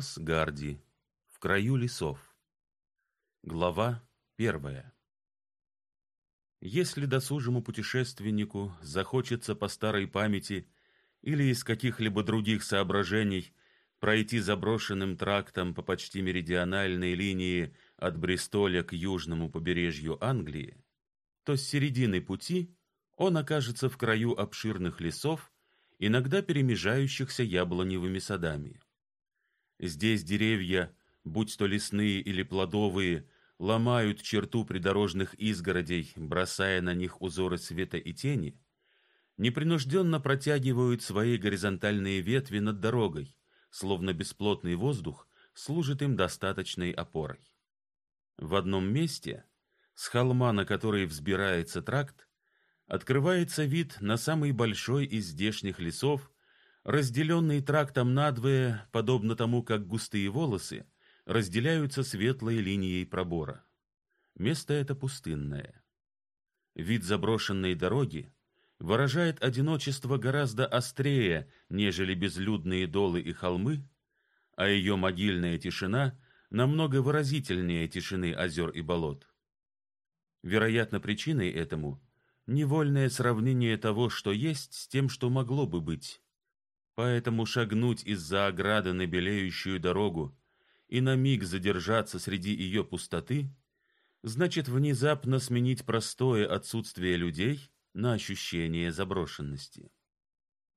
Томас Гарди. В краю лесов. Глава первая. Если досужему путешественнику захочется по старой памяти или из каких-либо других соображений пройти заброшенным трактом по почти меридиональной линии от Бристоля к южному побережью Англии, то с середины пути он окажется в краю обширных лесов, иногда перемежающихся яблоневыми садами. Здесь деревья, будь то лесные или плодовые, ломают черту придорожных изгородей, бросая на них узоры света и тени, непринужденно протягивают свои горизонтальные ветви над дорогой, словно бесплотный воздух служит им достаточной опорой. В одном месте, с холма, на который взбирается тракт, открывается вид на самый большой из здешних лесов, разделенные трактом надвое, подобно тому, как густые волосы разделяются светлой линией пробора. Место это пустынное. Вид заброшенной дороги выражает одиночество гораздо острее, нежели безлюдные долы и холмы, а ее могильная тишина намного выразительнее тишины озер и болот. Вероятно, причиной этому невольное сравнение того, что есть, с тем, что могло бы быть Поэтому шагнуть из-за ограды на белеющую дорогу и на миг задержаться среди ее пустоты значит внезапно сменить простое отсутствие людей на ощущение заброшенности.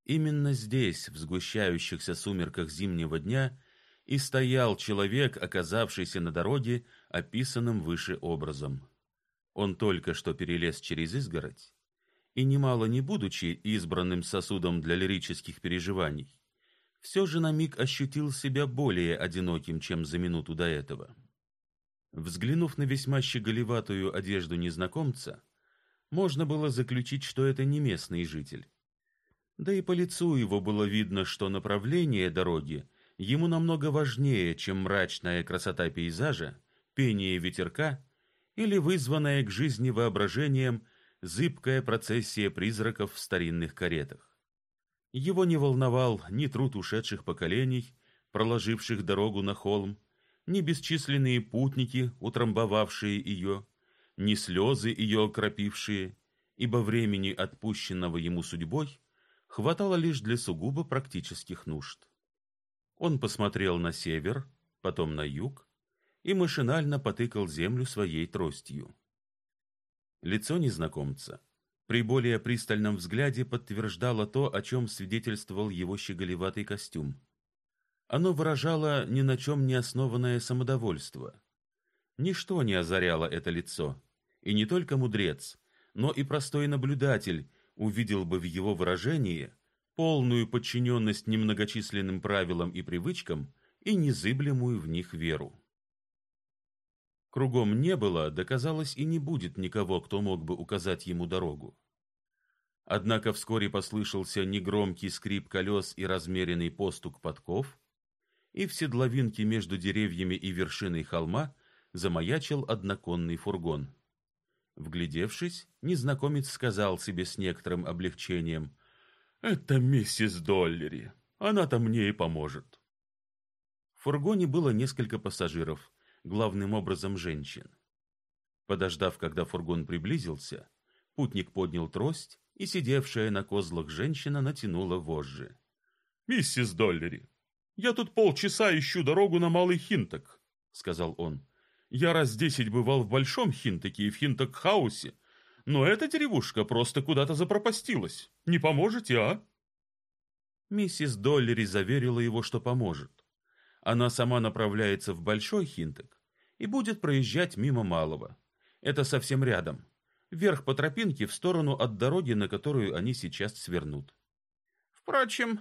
Именно здесь, в сгущающихся сумерках зимнего дня, и стоял человек, оказавшийся на дороге описанным выше образом. Он только что перелез через изгородь, и немало не будучи избранным сосудом для лирических переживаний, все же на миг ощутил себя более одиноким, чем за минуту до этого. Взглянув на весьма щеголеватую одежду незнакомца, можно было заключить, что это не местный житель. Да и по лицу его было видно, что направление дороги ему намного важнее, чем мрачная красота пейзажа, пение ветерка или вызванное к жизни воображением зыбкая процессия призраков в старинных каретах. Его не волновал ни труд ушедших поколений, проложивших дорогу на холм, ни бесчисленные путники, утрамбовавшие ее, ни слезы ее окропившие, ибо времени, отпущенного ему судьбой, хватало лишь для сугубо практических нужд. Он посмотрел на север, потом на юг и машинально потыкал землю своей тростью. Лицо незнакомца при более пристальном взгляде подтверждало то, о чем свидетельствовал его щеголеватый костюм. Оно выражало ни на чем не основанное самодовольство. Ничто не озаряло это лицо, и не только мудрец, но и простой наблюдатель увидел бы в его выражении полную подчиненность немногочисленным правилам и привычкам и незыблемую в них веру. Кругом не было, доказалось и не будет никого, кто мог бы указать ему дорогу. Однако вскоре послышался негромкий скрип колес и размеренный постук подков, и в седловинке между деревьями и вершиной холма замаячил одноконный фургон. Вглядевшись, незнакомец сказал себе с некоторым облегчением: "Это миссис Доллери. Она-то мне и поможет". В фургоне было несколько пассажиров главным образом женщин. Подождав, когда фургон приблизился, путник поднял трость, и сидевшая на козлах женщина натянула вожжи. «Миссис Доллери, я тут полчаса ищу дорогу на Малый Хинток», — сказал он. «Я раз десять бывал в Большом Хинтоке и в Хинток-хаусе, но эта деревушка просто куда-то запропастилась. Не поможете, а?» Миссис Доллери заверила его, что поможет. Она сама направляется в Большой Хинтек и будет проезжать мимо Малого. Это совсем рядом. Вверх по тропинке в сторону от дороги, на которую они сейчас свернут. Впрочем,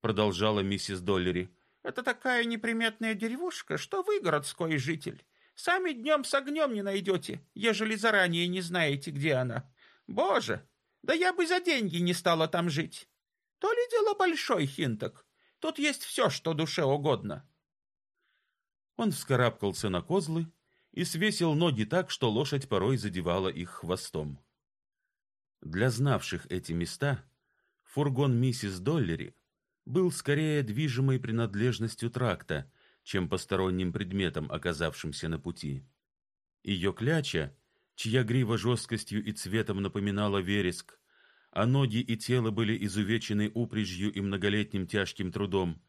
продолжала миссис Доллери, это такая неприметная деревушка, что вы городской житель. Сами днем с огнем не найдете, ежели заранее не знаете, где она. Боже, да я бы за деньги не стала там жить. То ли дело большой хинток. Тут есть все, что душе угодно. Он вскарабкался на козлы и свесил ноги так, что лошадь порой задевала их хвостом. Для знавших эти места фургон миссис Доллери был скорее движимой принадлежностью тракта, чем посторонним предметом, оказавшимся на пути. Ее кляча, чья грива жесткостью и цветом напоминала вереск, а ноги и тело были изувечены упряжью и многолетним тяжким трудом,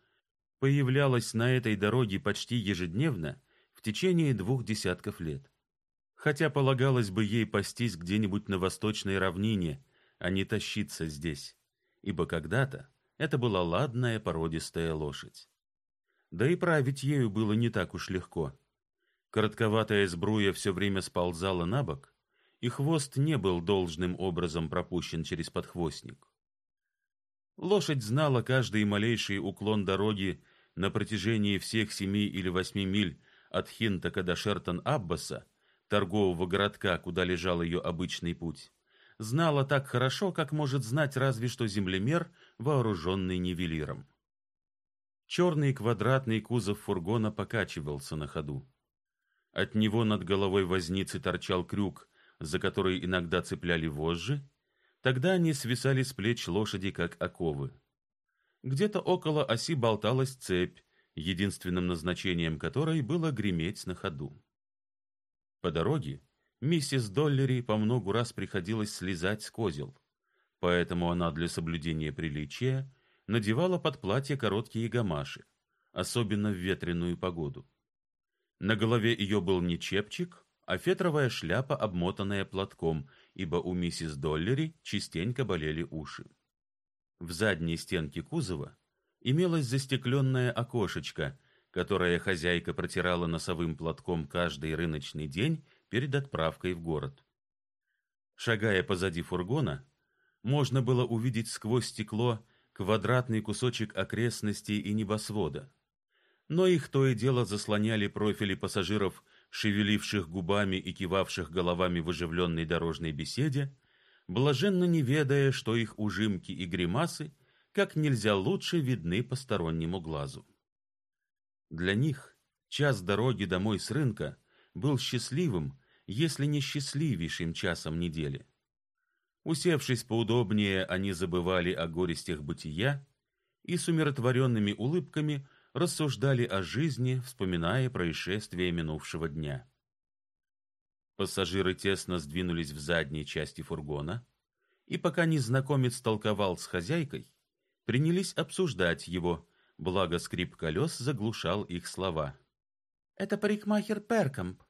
появлялась на этой дороге почти ежедневно в течение двух десятков лет. Хотя полагалось бы ей пастись где-нибудь на восточной равнине, а не тащиться здесь, ибо когда-то это была ладная породистая лошадь. Да и править ею было не так уж легко. Коротковатая сбруя все время сползала на бок, и хвост не был должным образом пропущен через подхвостник. Лошадь знала каждый малейший уклон дороги на протяжении всех семи или восьми миль от Хинтака до Шертон-Аббаса, торгового городка, куда лежал ее обычный путь, знала так хорошо, как может знать разве что землемер, вооруженный нивелиром. Черный квадратный кузов фургона покачивался на ходу. От него над головой возницы торчал крюк, за которые иногда цепляли вожжи, тогда они свисали с плеч лошади, как оковы. Где-то около оси болталась цепь, единственным назначением которой было греметь на ходу. По дороге миссис Доллери по много раз приходилось слезать с козел, поэтому она для соблюдения приличия надевала под платье короткие гамаши, особенно в ветреную погоду. На голове ее был не чепчик, а фетровая шляпа, обмотанная платком, ибо у миссис Доллери частенько болели уши. В задней стенке кузова имелось застекленное окошечко, которое хозяйка протирала носовым платком каждый рыночный день перед отправкой в город. Шагая позади фургона, можно было увидеть сквозь стекло квадратный кусочек окрестностей и небосвода. Но их то и дело заслоняли профили пассажиров шевеливших губами и кивавших головами в оживленной дорожной беседе, блаженно не ведая, что их ужимки и гримасы как нельзя лучше видны постороннему глазу. Для них час дороги домой с рынка был счастливым, если не счастливейшим часом недели. Усевшись поудобнее, они забывали о горестях бытия и с умиротворенными улыбками – рассуждали о жизни, вспоминая происшествия минувшего дня. Пассажиры тесно сдвинулись в задней части фургона, и пока незнакомец толковал с хозяйкой, принялись обсуждать его, благо скрип колес заглушал их слова. «Это парикмахер Перкомп,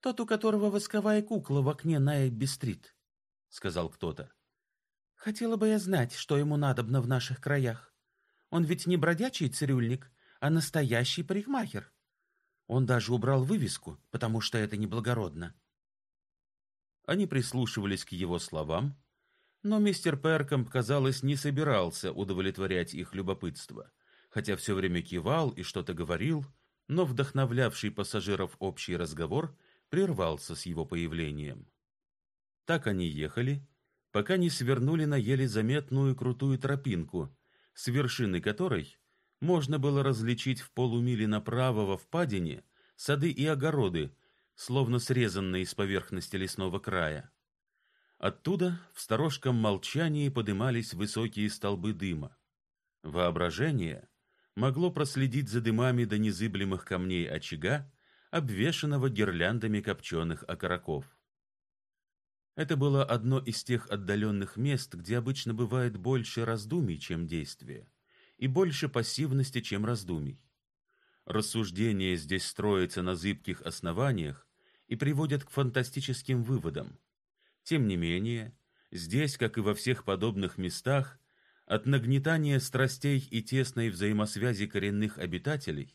тот, у которого восковая кукла в окне на Эбби-стрит», — сказал кто-то. «Хотела бы я знать, что ему надобно в наших краях. Он ведь не бродячий цирюльник, а настоящий парикмахер. Он даже убрал вывеску, потому что это неблагородно. Они прислушивались к его словам, но мистер Перком казалось, не собирался удовлетворять их любопытство, хотя все время кивал и что-то говорил, но вдохновлявший пассажиров общий разговор прервался с его появлением. Так они ехали, пока не свернули на еле заметную крутую тропинку, с вершины которой можно было различить в полумиле направо во впадине сады и огороды, словно срезанные с поверхности лесного края. Оттуда в сторожком молчании подымались высокие столбы дыма. Воображение могло проследить за дымами до незыблемых камней очага, обвешанного гирляндами копченых окороков. Это было одно из тех отдаленных мест, где обычно бывает больше раздумий, чем действия и больше пассивности, чем раздумий. Рассуждения здесь строятся на зыбких основаниях и приводят к фантастическим выводам. Тем не менее, здесь, как и во всех подобных местах, от нагнетания страстей и тесной взаимосвязи коренных обитателей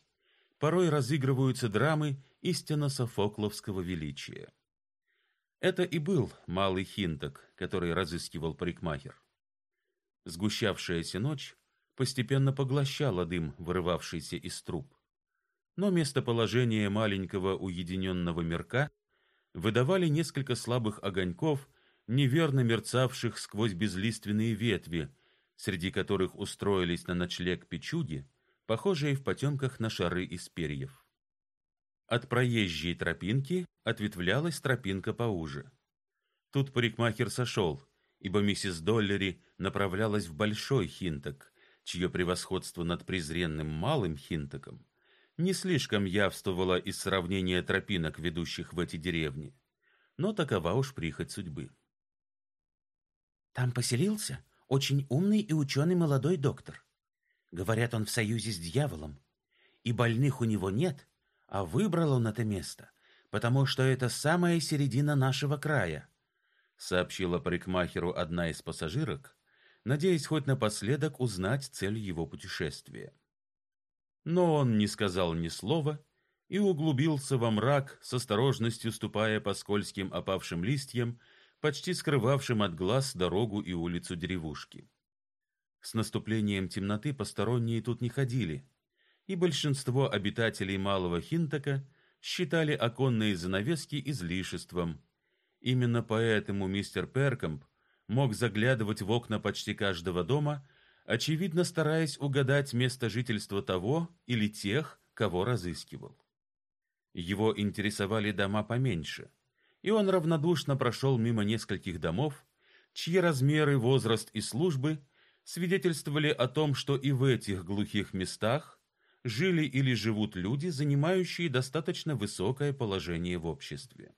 порой разыгрываются драмы истинно софокловского величия. Это и был малый хинток, который разыскивал парикмахер. Сгущавшаяся ночь постепенно поглощала дым, вырывавшийся из труб. Но местоположение маленького уединенного мирка выдавали несколько слабых огоньков, неверно мерцавших сквозь безлиственные ветви, среди которых устроились на ночлег печуги, похожие в потемках на шары из перьев. От проезжей тропинки ответвлялась тропинка поуже. Тут парикмахер сошел, ибо миссис Доллери направлялась в большой хинток, чьё превосходство над презренным малым хинтоком не слишком явствовало из сравнения тропинок, ведущих в эти деревни. Но такова уж прихоть судьбы. Там поселился очень умный и ученый молодой доктор. Говорят, он в союзе с дьяволом, и больных у него нет, а выбрал он это место, потому что это самая середина нашего края, сообщила парикмахеру одна из пассажирок, надеясь хоть напоследок узнать цель его путешествия. Но он не сказал ни слова и углубился во мрак, с осторожностью ступая по скользким опавшим листьям, почти скрывавшим от глаз дорогу и улицу деревушки. С наступлением темноты посторонние тут не ходили, и большинство обитателей Малого Хинтака считали оконные занавески излишеством. Именно поэтому мистер Перкомп мог заглядывать в окна почти каждого дома, очевидно стараясь угадать место жительства того или тех, кого разыскивал. Его интересовали дома поменьше, и он равнодушно прошел мимо нескольких домов, чьи размеры, возраст и службы свидетельствовали о том, что и в этих глухих местах жили или живут люди, занимающие достаточно высокое положение в обществе.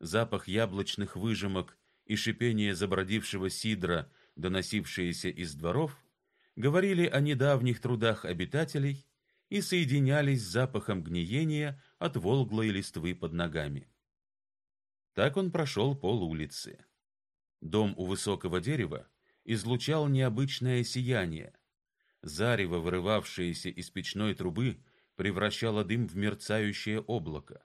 Запах яблочных выжимок и шипение забродившего сидра, доносившиеся из дворов, говорили о недавних трудах обитателей и соединялись с запахом гниения от волглой листвы под ногами. Так он прошел пол улицы. Дом у высокого дерева излучал необычное сияние. Зарево, вырывавшееся из печной трубы, превращало дым в мерцающее облако.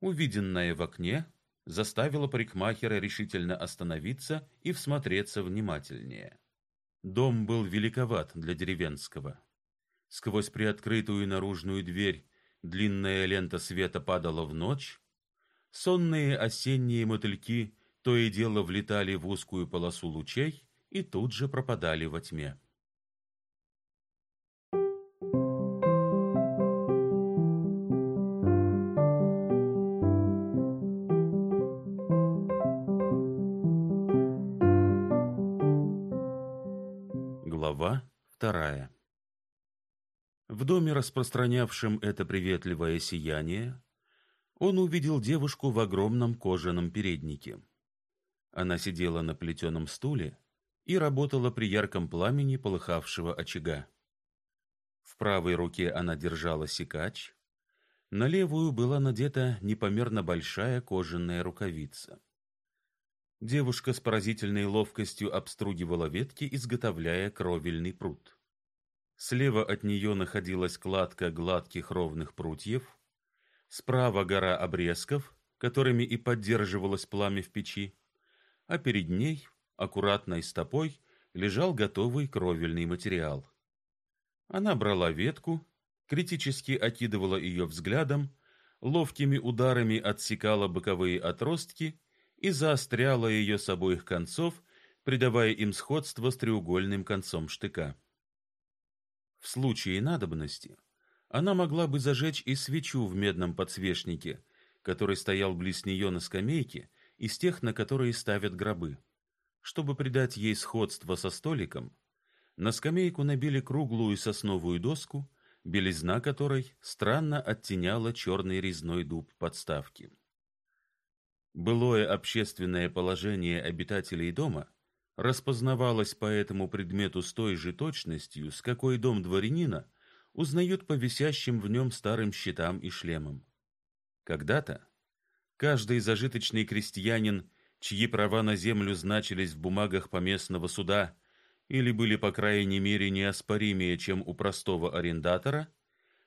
Увиденное в окне заставило парикмахера решительно остановиться и всмотреться внимательнее. Дом был великоват для деревенского. Сквозь приоткрытую наружную дверь длинная лента света падала в ночь. Сонные осенние мотыльки то и дело влетали в узкую полосу лучей и тут же пропадали во тьме. доме, распространявшем это приветливое сияние, он увидел девушку в огромном кожаном переднике. Она сидела на плетеном стуле и работала при ярком пламени полыхавшего очага. В правой руке она держала секач, на левую была надета непомерно большая кожаная рукавица. Девушка с поразительной ловкостью обстругивала ветки, изготавливая кровельный прут. Слева от нее находилась кладка гладких ровных прутьев, справа гора обрезков, которыми и поддерживалось пламя в печи, а перед ней, аккуратной стопой, лежал готовый кровельный материал. Она брала ветку, критически окидывала ее взглядом, ловкими ударами отсекала боковые отростки и заостряла ее с обоих концов, придавая им сходство с треугольным концом штыка. В случае надобности она могла бы зажечь и свечу в медном подсвечнике, который стоял близ нее на скамейке, из тех, на которые ставят гробы. Чтобы придать ей сходство со столиком, на скамейку набили круглую сосновую доску, белизна которой странно оттеняла черный резной дуб подставки. Былое общественное положение обитателей дома распознавалась по этому предмету с той же точностью, с какой дом дворянина узнают по висящим в нем старым щитам и шлемам. Когда-то каждый зажиточный крестьянин, чьи права на землю значились в бумагах поместного суда или были по крайней мере неоспоримее, чем у простого арендатора,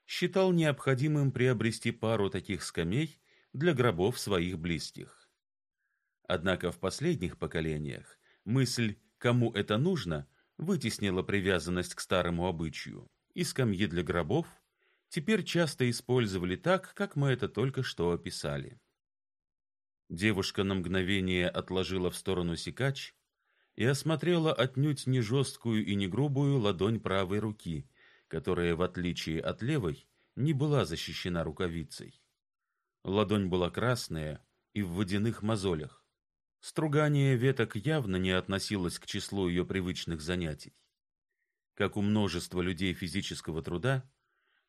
считал необходимым приобрести пару таких скамей для гробов своих близких. Однако в последних поколениях Мысль «кому это нужно» вытеснила привязанность к старому обычаю, и скамьи для гробов теперь часто использовали так, как мы это только что описали. Девушка на мгновение отложила в сторону секач и осмотрела отнюдь не жесткую и не грубую ладонь правой руки, которая, в отличие от левой, не была защищена рукавицей. Ладонь была красная и в водяных мозолях. Стругание веток явно не относилось к числу ее привычных занятий. Как у множества людей физического труда,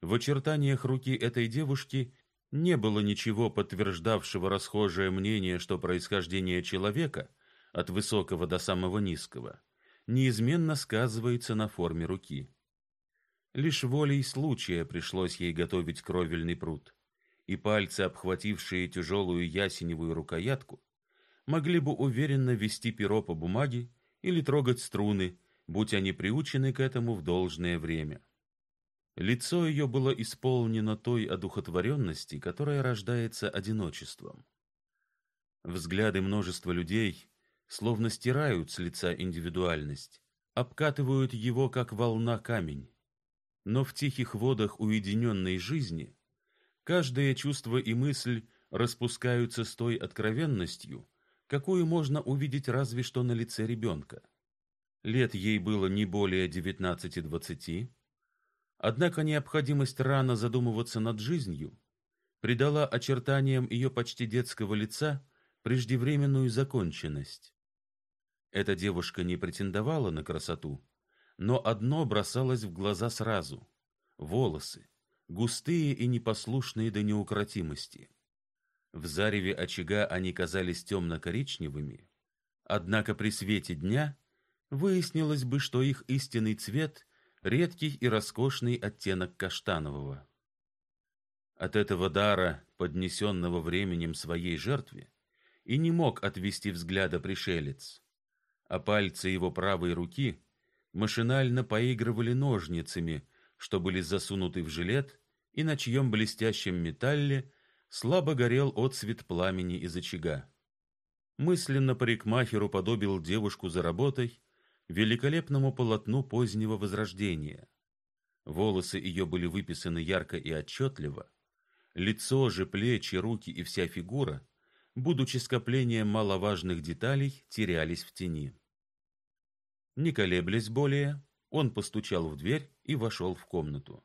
в очертаниях руки этой девушки не было ничего подтверждавшего расхожее мнение, что происхождение человека от высокого до самого низкого неизменно сказывается на форме руки. Лишь волей случая пришлось ей готовить кровельный пруд, и пальцы, обхватившие тяжелую ясеневую рукоятку, могли бы уверенно вести перо по бумаге или трогать струны, будь они приучены к этому в должное время. Лицо ее было исполнено той одухотворенности, которая рождается одиночеством. Взгляды множества людей словно стирают с лица индивидуальность, обкатывают его как волна камень. Но в тихих водах уединенной жизни каждое чувство и мысль распускаются с той откровенностью, какую можно увидеть разве что на лице ребенка. Лет ей было не более 19-20, однако необходимость рано задумываться над жизнью придала очертаниям ее почти детского лица преждевременную законченность. Эта девушка не претендовала на красоту, но одно бросалось в глаза сразу волосы, густые и непослушные до неукротимости. В зареве очага они казались темно-коричневыми, однако при свете дня выяснилось бы, что их истинный цвет — редкий и роскошный оттенок каштанового. От этого дара, поднесенного временем своей жертве, и не мог отвести взгляда пришелец, а пальцы его правой руки машинально поигрывали ножницами, что были засунуты в жилет и на чьем блестящем металле Слабо горел отсвет пламени из очага. Мысленно парикмахеру подобил девушку за работой великолепному полотну позднего Возрождения. Волосы ее были выписаны ярко и отчетливо, лицо же, плечи, руки и вся фигура, будучи скоплением маловажных деталей, терялись в тени. Не колеблясь более, он постучал в дверь и вошел в комнату.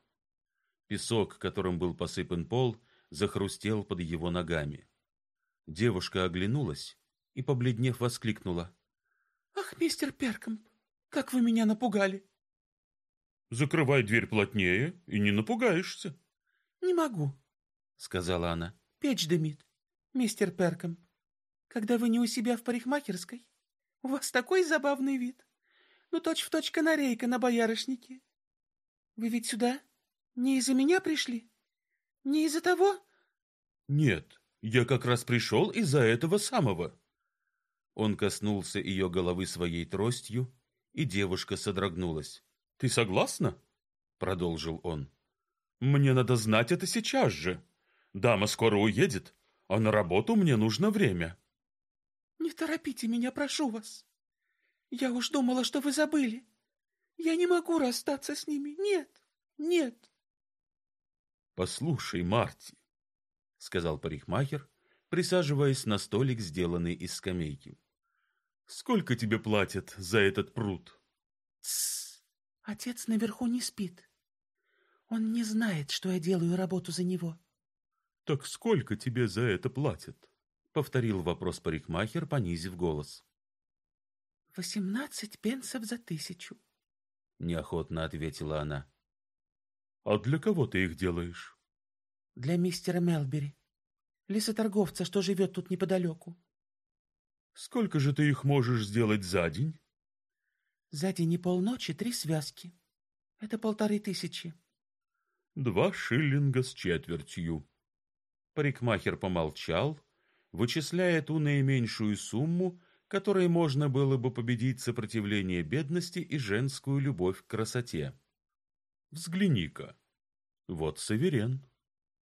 Песок, которым был посыпан пол, — захрустел под его ногами. Девушка оглянулась и, побледнев, воскликнула. «Ах, мистер Перком, как вы меня напугали!» «Закрывай дверь плотнее, и не напугаешься!» «Не могу», — сказала она. «Печь дымит, мистер Перком. Когда вы не у себя в парикмахерской, у вас такой забавный вид. Ну, точь-в-точь точь канарейка на боярышнике. Вы ведь сюда не из-за меня пришли?» Не из-за того? Нет, я как раз пришел из-за этого самого. Он коснулся ее головы своей тростью, и девушка содрогнулась. Ты согласна? продолжил он. Мне надо знать это сейчас же. Дама скоро уедет, а на работу мне нужно время. Не торопите меня, прошу вас. Я уж думала, что вы забыли. Я не могу расстаться с ними. Нет. Нет. Послушай, Марти, сказал парикмахер, присаживаясь на столик, сделанный из скамейки. Сколько тебе платят за этот пруд? Тс. Отец наверху не спит. Он не знает, что я делаю работу за него. Так сколько тебе за это платят? повторил вопрос парикмахер, понизив голос. Восемнадцать пенсов за тысячу. Неохотно ответила она. А для кого ты их делаешь? Для мистера Мелбери, лесоторговца, что живет тут неподалеку. Сколько же ты их можешь сделать за день? За день и полночи три связки. Это полторы тысячи. Два шиллинга с четвертью. Парикмахер помолчал, вычисляя ту наименьшую сумму, которой можно было бы победить сопротивление бедности и женскую любовь к красоте. Взгляни-ка. Вот саверен.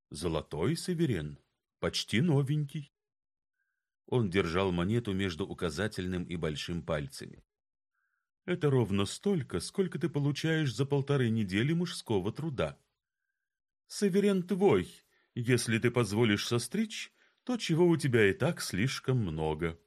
Золотой саверен, почти новенький. Он держал монету между указательным и большим пальцами. Это ровно столько, сколько ты получаешь за полторы недели мужского труда. Саверен твой, если ты позволишь состричь то, чего у тебя и так слишком много.